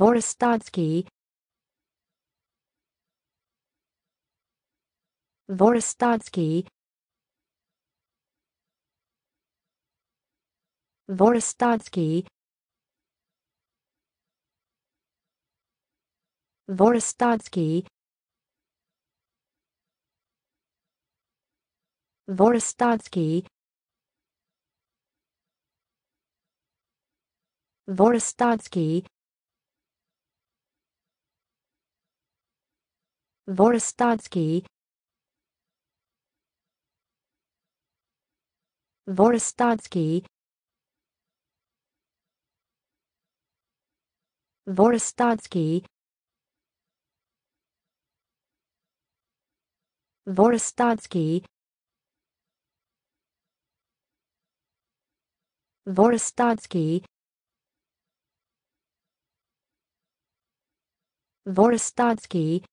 Vorostadsky Vorostadsky Vorostadsky Vorostadsky Vorostadsky Vorostadsky Vorostadsky Vorostadsky Vorostadsky Vorostadsky Vorostadsky Vorostadsky